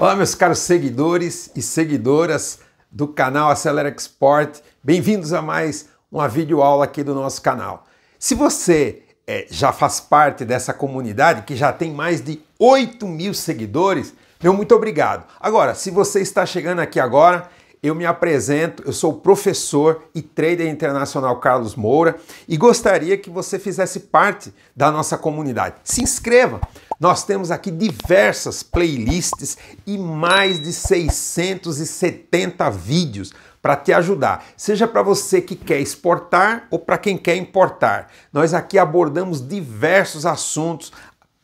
Olá, meus caros seguidores e seguidoras do canal Acelera Export. Bem-vindos a mais uma videoaula aqui do nosso canal. Se você é, já faz parte dessa comunidade que já tem mais de 8 mil seguidores, meu muito obrigado. Agora, se você está chegando aqui agora, eu me apresento, eu sou o professor e trader internacional Carlos Moura e gostaria que você fizesse parte da nossa comunidade. Se inscreva! Nós temos aqui diversas playlists e mais de 670 vídeos para te ajudar, seja para você que quer exportar ou para quem quer importar. Nós aqui abordamos diversos assuntos.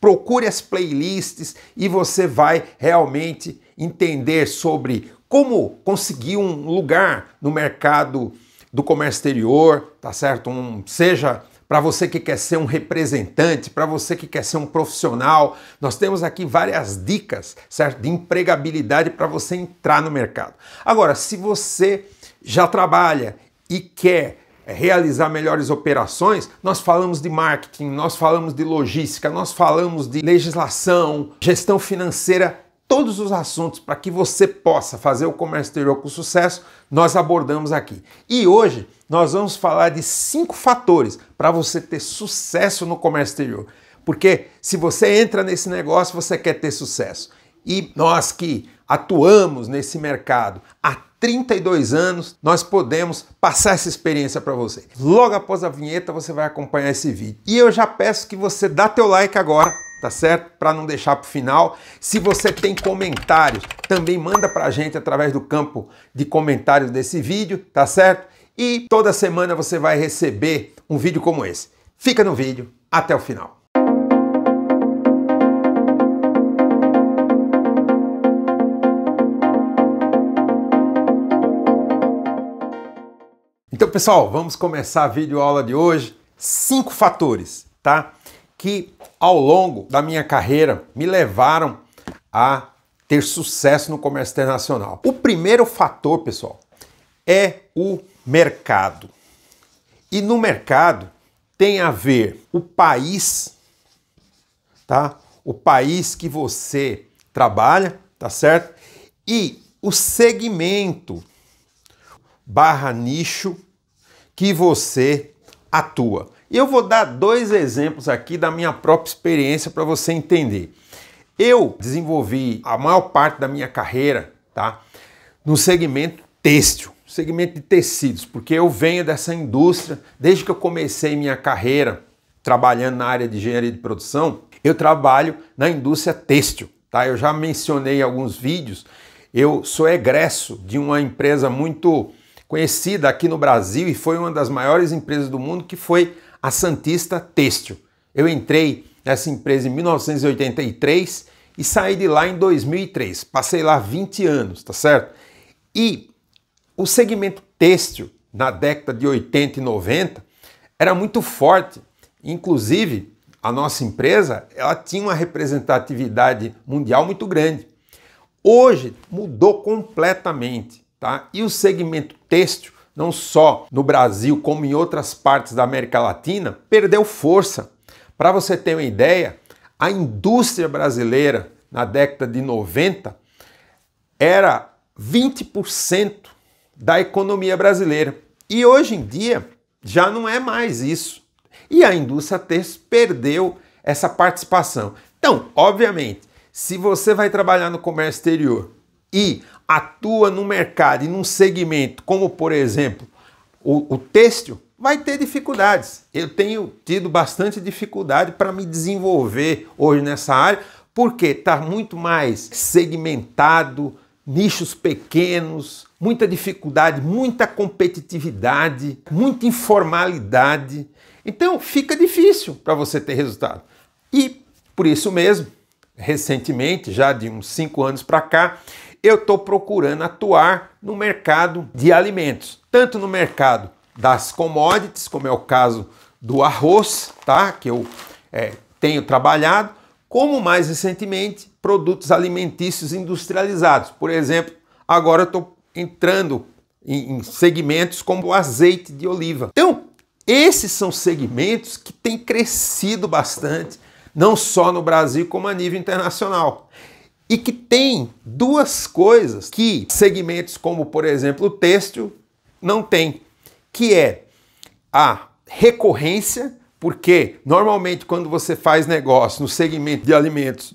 Procure as playlists e você vai realmente entender sobre como conseguir um lugar no mercado do comércio exterior, tá certo? Um, seja para você que quer ser um representante, para você que quer ser um profissional. Nós temos aqui várias dicas, certo? De empregabilidade para você entrar no mercado. Agora, se você já trabalha e quer realizar melhores operações, nós falamos de marketing, nós falamos de logística, nós falamos de legislação, gestão financeira todos os assuntos para que você possa fazer o comércio exterior com sucesso, nós abordamos aqui. E hoje nós vamos falar de cinco fatores para você ter sucesso no comércio exterior. Porque se você entra nesse negócio, você quer ter sucesso. E nós que atuamos nesse mercado há 32 anos, nós podemos passar essa experiência para você. Logo após a vinheta, você vai acompanhar esse vídeo. E eu já peço que você dá teu like agora tá certo? Para não deixar para o final. Se você tem comentários, também manda para a gente através do campo de comentários desse vídeo, tá certo? E toda semana você vai receber um vídeo como esse. Fica no vídeo até o final. Então, pessoal, vamos começar a videoaula de hoje. Cinco fatores, tá? Que ao longo da minha carreira me levaram a ter sucesso no comércio internacional. O primeiro fator, pessoal, é o mercado. E no mercado tem a ver o país, tá? O país que você trabalha, tá certo? E o segmento barra nicho que você atua. E eu vou dar dois exemplos aqui da minha própria experiência para você entender. Eu desenvolvi a maior parte da minha carreira, tá? No segmento têxtil, segmento de tecidos, porque eu venho dessa indústria desde que eu comecei minha carreira trabalhando na área de engenharia de produção. Eu trabalho na indústria têxtil, tá? Eu já mencionei em alguns vídeos. Eu sou egresso de uma empresa muito conhecida aqui no Brasil e foi uma das maiores empresas do mundo que foi a Santista Têxtil. Eu entrei nessa empresa em 1983 e saí de lá em 2003. Passei lá 20 anos, tá certo? E o segmento têxtil na década de 80 e 90 era muito forte. Inclusive, a nossa empresa, ela tinha uma representatividade mundial muito grande. Hoje mudou completamente, tá? E o segmento têxtil não só no Brasil como em outras partes da América Latina, perdeu força. Para você ter uma ideia, a indústria brasileira na década de 90 era 20% da economia brasileira. E hoje em dia já não é mais isso. E a indústria perdeu essa participação. Então, obviamente, se você vai trabalhar no comércio exterior e atua no mercado e num segmento, como por exemplo o, o têxtil, vai ter dificuldades. Eu tenho tido bastante dificuldade para me desenvolver hoje nessa área, porque está muito mais segmentado, nichos pequenos, muita dificuldade, muita competitividade, muita informalidade. Então fica difícil para você ter resultado. E por isso mesmo, recentemente, já de uns cinco anos para cá, eu estou procurando atuar no mercado de alimentos, tanto no mercado das commodities, como é o caso do arroz, tá? Que eu é, tenho trabalhado, como mais recentemente produtos alimentícios industrializados. Por exemplo, agora eu estou entrando em, em segmentos como o azeite de oliva. Então, esses são segmentos que têm crescido bastante, não só no Brasil, como a nível internacional e que tem duas coisas que segmentos como, por exemplo, o têxtil não tem, que é a recorrência, porque normalmente quando você faz negócio no segmento de alimentos,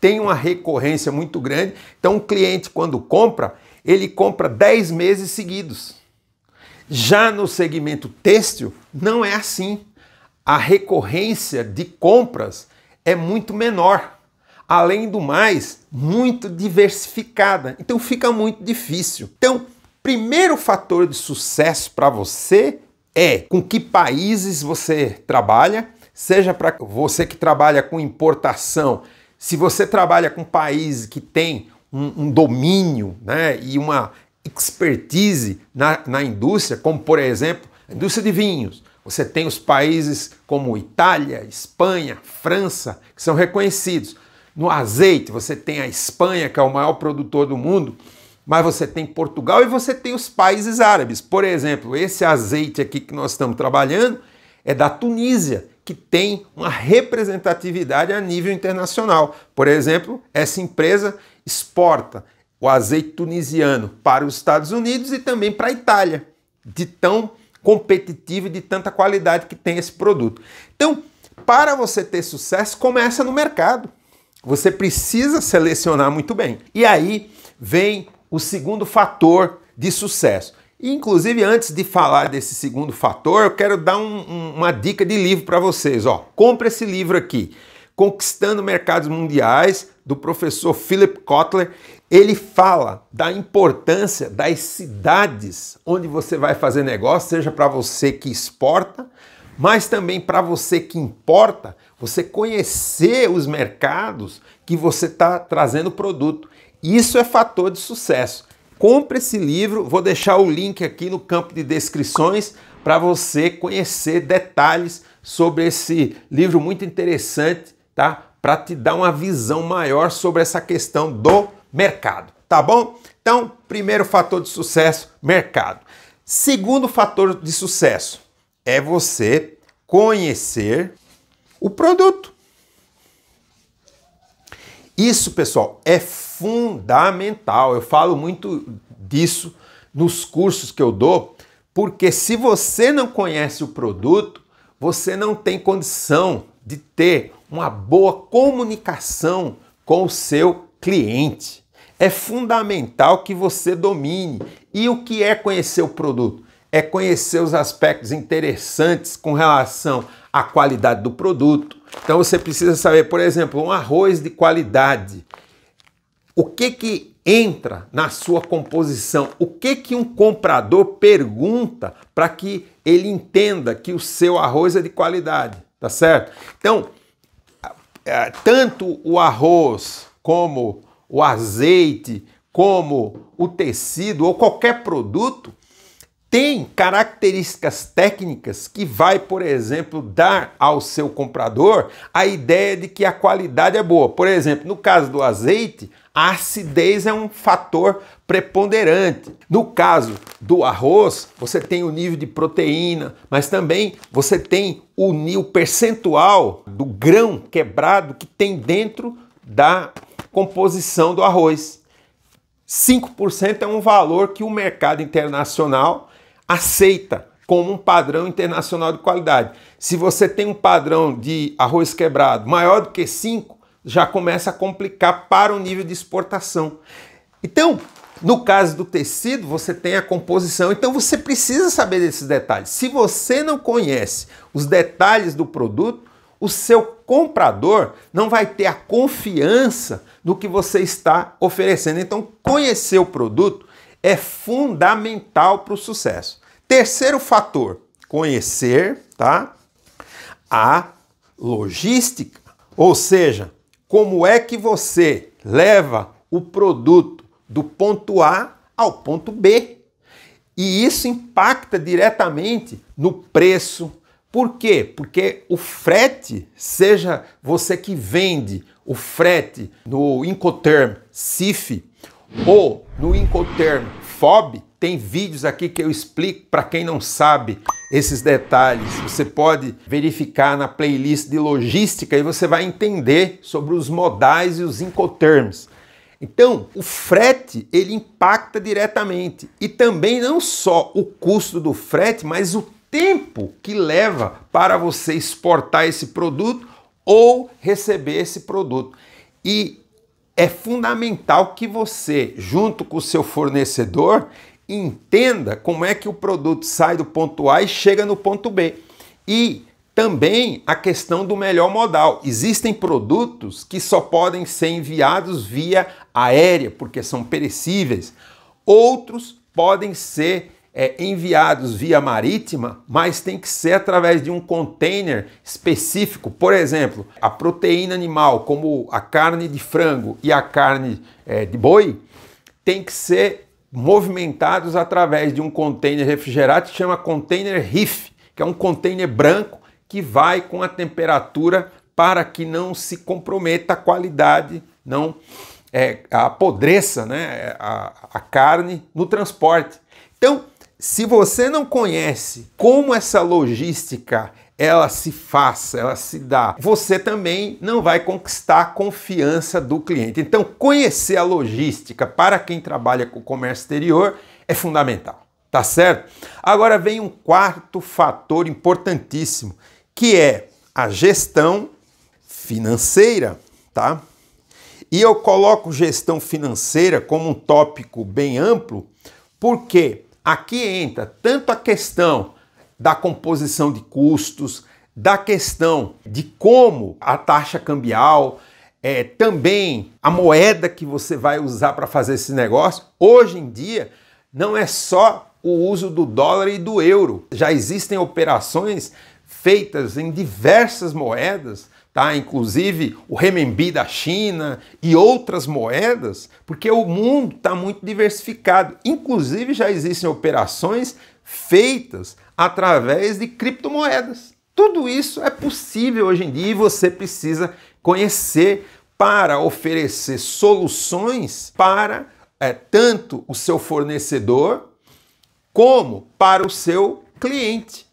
tem uma recorrência muito grande. Então, o cliente, quando compra, ele compra 10 meses seguidos. Já no segmento têxtil, não é assim. A recorrência de compras é muito menor além do mais, muito diversificada. Então fica muito difícil. Então, primeiro fator de sucesso para você é com que países você trabalha, seja para você que trabalha com importação, se você trabalha com países que tem um, um domínio né, e uma expertise na, na indústria, como por exemplo a indústria de vinhos. Você tem os países como Itália, Espanha, França, que são reconhecidos. No azeite, você tem a Espanha, que é o maior produtor do mundo, mas você tem Portugal e você tem os países árabes. Por exemplo, esse azeite aqui que nós estamos trabalhando é da Tunísia, que tem uma representatividade a nível internacional. Por exemplo, essa empresa exporta o azeite tunisiano para os Estados Unidos e também para a Itália, de tão competitivo e de tanta qualidade que tem esse produto. Então, para você ter sucesso, começa no mercado. Você precisa selecionar muito bem. E aí vem o segundo fator de sucesso. Inclusive, antes de falar desse segundo fator, eu quero dar um, uma dica de livro para vocês. Ó, compre esse livro aqui, Conquistando Mercados Mundiais, do professor Philip Kotler. Ele fala da importância das cidades onde você vai fazer negócio, seja para você que exporta, mas também para você que importa, você conhecer os mercados que você está trazendo produto. Isso é fator de sucesso. Compre esse livro, vou deixar o link aqui no campo de descrições para você conhecer detalhes sobre esse livro muito interessante, tá? Para te dar uma visão maior sobre essa questão do mercado, tá bom? Então, primeiro fator de sucesso, mercado. Segundo fator de sucesso é você conhecer o produto. Isso, pessoal, é fundamental. Eu falo muito disso nos cursos que eu dou, porque se você não conhece o produto, você não tem condição de ter uma boa comunicação com o seu cliente. É fundamental que você domine. E o que é conhecer o produto? É conhecer os aspectos interessantes com relação a qualidade do produto. Então você precisa saber, por exemplo, um arroz de qualidade. O que que entra na sua composição? O que que um comprador pergunta para que ele entenda que o seu arroz é de qualidade, tá certo? Então, eh, tanto o arroz como o azeite, como o tecido ou qualquer produto, tem características técnicas que vai, por exemplo, dar ao seu comprador a ideia de que a qualidade é boa. Por exemplo, no caso do azeite, a acidez é um fator preponderante. No caso do arroz, você tem o nível de proteína, mas também você tem o, o percentual do grão quebrado que tem dentro da composição do arroz. 5% é um valor que o mercado internacional aceita como um padrão internacional de qualidade. Se você tem um padrão de arroz quebrado maior do que 5, já começa a complicar para o nível de exportação. Então, no caso do tecido, você tem a composição, então você precisa saber desses detalhes. Se você não conhece os detalhes do produto, o seu comprador não vai ter a confiança no que você está oferecendo. Então, conhecer o produto é fundamental para o sucesso. Terceiro fator, conhecer, tá? A logística, ou seja, como é que você leva o produto do ponto A ao ponto B? E isso impacta diretamente no preço. Por quê? Porque o frete, seja você que vende o frete no Incoterm, CIF, ou no Incoterm FOB, tem vídeos aqui que eu explico para quem não sabe esses detalhes. Você pode verificar na playlist de logística e você vai entender sobre os modais e os incoterms. Então, o frete ele impacta diretamente e também não só o custo do frete, mas o tempo que leva para você exportar esse produto ou receber esse produto. E é fundamental que você, junto com o seu fornecedor, entenda como é que o produto sai do ponto A e chega no ponto B. E também a questão do melhor modal. Existem produtos que só podem ser enviados via aérea, porque são perecíveis. Outros podem ser é, enviados via marítima, mas tem que ser através de um container específico. Por exemplo, a proteína animal, como a carne de frango e a carne é, de boi, tem que ser movimentados através de um container refrigerado que chama container RIF, que é um container branco que vai com a temperatura para que não se comprometa a qualidade, não é, apodreça né, a, a carne no transporte. Então, se você não conhece como essa logística ela se faça, ela se dá, você também não vai conquistar a confiança do cliente. Então, conhecer a logística para quem trabalha com comércio exterior é fundamental, tá certo? Agora vem um quarto fator importantíssimo, que é a gestão financeira, tá? E eu coloco gestão financeira como um tópico bem amplo, porque Aqui entra tanto a questão da composição de custos, da questão de como a taxa cambial, é, também a moeda que você vai usar para fazer esse negócio. Hoje em dia, não é só o uso do dólar e do euro. Já existem operações feitas em diversas moedas tá? inclusive o renminbi da China e outras moedas, porque o mundo está muito diversificado. Inclusive já existem operações feitas através de criptomoedas. Tudo isso é possível hoje em dia e você precisa conhecer para oferecer soluções para é, tanto o seu fornecedor como para o seu cliente.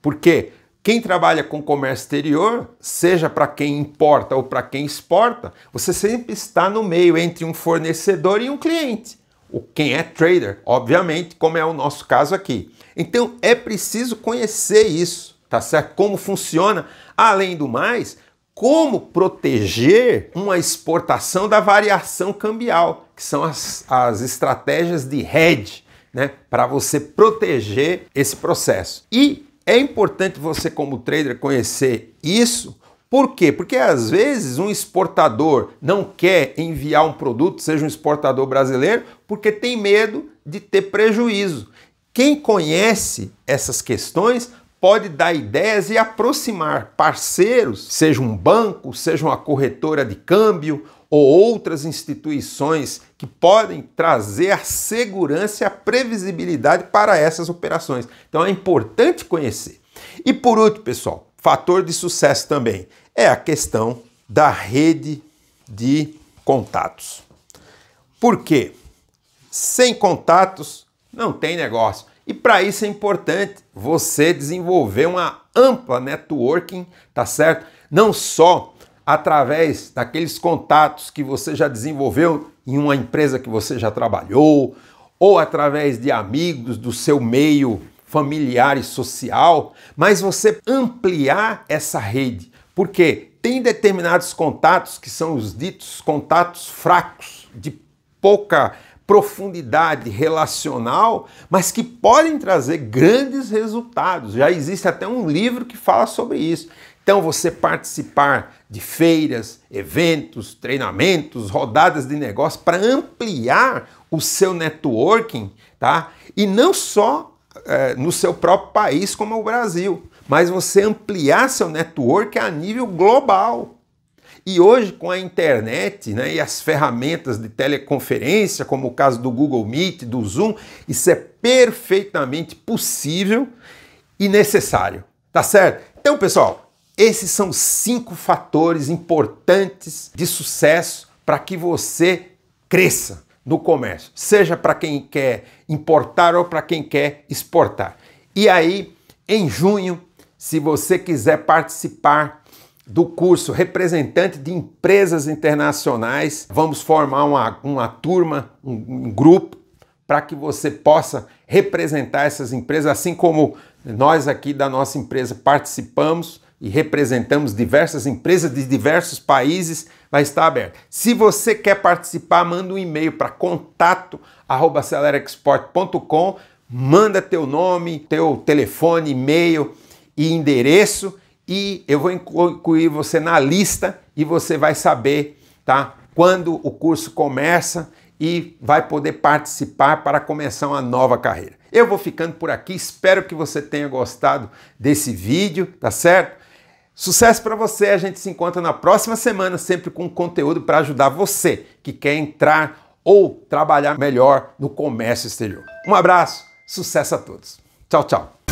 Porque quem trabalha com comércio exterior, seja para quem importa ou para quem exporta, você sempre está no meio entre um fornecedor e um cliente. O quem é trader, obviamente, como é o nosso caso aqui. Então é preciso conhecer isso, tá certo? Como funciona. Além do mais, como proteger uma exportação da variação cambial, que são as, as estratégias de hedge, né? Para você proteger esse processo. E é importante você, como trader, conhecer isso. Por quê? Porque às vezes um exportador não quer enviar um produto, seja um exportador brasileiro, porque tem medo de ter prejuízo. Quem conhece essas questões pode dar ideias e aproximar parceiros, seja um banco, seja uma corretora de câmbio ou outras instituições que podem trazer segurança e a previsibilidade para essas operações. Então é importante conhecer. E por último, pessoal, fator de sucesso também é a questão da rede de contatos. Por quê? Sem contatos não tem negócio. E para isso é importante você desenvolver uma ampla networking, tá certo? Não só através daqueles contatos que você já desenvolveu em uma empresa que você já trabalhou, ou através de amigos do seu meio familiar e social, mas você ampliar essa rede, porque tem determinados contatos que são os ditos contatos fracos, de pouca profundidade relacional, mas que podem trazer grandes resultados. Já existe até um livro que fala sobre isso. Então, você participar de feiras, eventos, treinamentos, rodadas de negócio para ampliar o seu networking, tá? E não só é, no seu próprio país, como o Brasil, mas você ampliar seu network a nível global. E hoje, com a internet né, e as ferramentas de teleconferência, como o caso do Google Meet, do Zoom, isso é perfeitamente possível e necessário. Tá certo? Então, pessoal, esses são cinco fatores importantes de sucesso para que você cresça no comércio, seja para quem quer importar ou para quem quer exportar. E aí, em junho, se você quiser participar do curso Representante de Empresas Internacionais, vamos formar uma, uma turma, um, um grupo, para que você possa representar essas empresas, assim como nós aqui da nossa empresa participamos e representamos diversas empresas de diversos países, vai estar aberto. Se você quer participar, manda um e-mail para contato@celerexport.com, manda teu nome, teu telefone, e-mail e endereço e eu vou incluir você na lista e você vai saber, tá? Quando o curso começa e vai poder participar para começar uma nova carreira. Eu vou ficando por aqui, espero que você tenha gostado desse vídeo, tá certo? Sucesso para você! A gente se encontra na próxima semana, sempre com conteúdo para ajudar você que quer entrar ou trabalhar melhor no comércio exterior. Um abraço, sucesso a todos. Tchau, tchau.